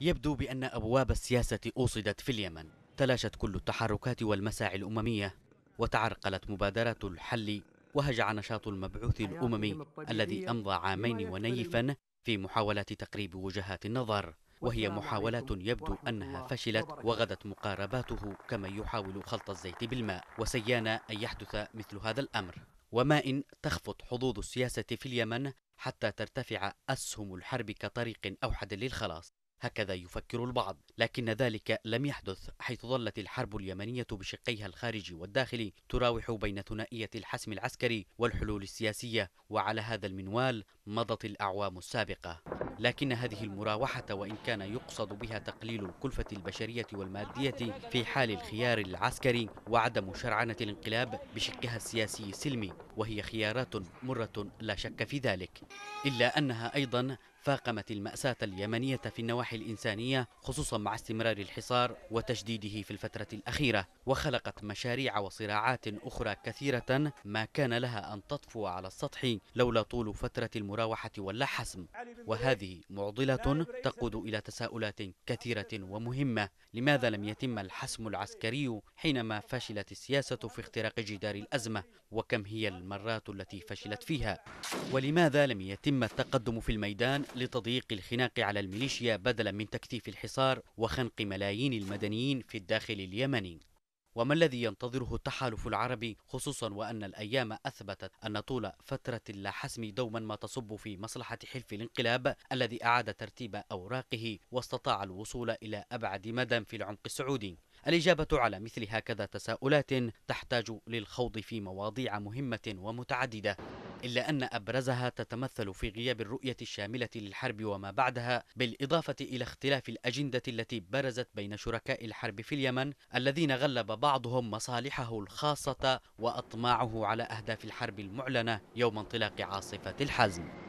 يبدو بأن أبواب السياسة أوصدت في اليمن تلاشت كل التحركات والمساعي الأممية وتعرقلت مبادرات الحل وهجع نشاط المبعوث الأممي الذي أمضى عامين ونيفا في محاولة تقريب وجهات النظر وهي محاولات يبدو أنها فشلت وغدت مقارباته كما يحاول خلط الزيت بالماء وسيانا أن يحدث مثل هذا الأمر وما إن تخفض حظوظ السياسة في اليمن حتى ترتفع أسهم الحرب كطريق أوحد للخلاص هكذا يفكر البعض لكن ذلك لم يحدث حيث ظلت الحرب اليمنية بشقيها الخارجي والداخلي تراوح بين ثنائية الحسم العسكري والحلول السياسية وعلى هذا المنوال مضت الأعوام السابقة لكن هذه المراوحة وإن كان يقصد بها تقليل الكلفة البشرية والمادية في حال الخيار العسكري وعدم شرعنة الانقلاب بشقها السياسي السلمي وهي خيارات مرة لا شك في ذلك إلا أنها أيضا فاقمت المأساة اليمنية في النواحي الإنسانية خصوصا مع استمرار الحصار وتشديده في الفترة الأخيرة وخلقت مشاريع وصراعات أخرى كثيرة ما كان لها أن تطفو على السطح لولا طول فترة المراوحة المراوحة واللحسم وهذه معضلة تقود إلى تساؤلات كثيرة ومهمة لماذا لم يتم الحسم العسكري حينما فشلت السياسة في اختراق جدار الأزمة وكم هي المرات التي فشلت فيها ولماذا لم يتم التقدم في الميدان لتضييق الخناق على الميليشيا بدلا من تكثيف الحصار وخنق ملايين المدنيين في الداخل اليمني وما الذي ينتظره التحالف العربي خصوصا وأن الأيام أثبتت أن طول فترة لا حسم دوما ما تصب في مصلحة حلف الانقلاب الذي أعاد ترتيب أوراقه واستطاع الوصول إلى أبعد مدى في العمق السعودي الإجابة على مثل هكذا تساؤلات تحتاج للخوض في مواضيع مهمة ومتعددة إلا أن أبرزها تتمثل في غياب الرؤية الشاملة للحرب وما بعدها بالإضافة إلى اختلاف الأجندة التي برزت بين شركاء الحرب في اليمن الذين غلب بعضهم مصالحه الخاصة وأطماعه على أهداف الحرب المعلنة يوم انطلاق عاصفة الحزم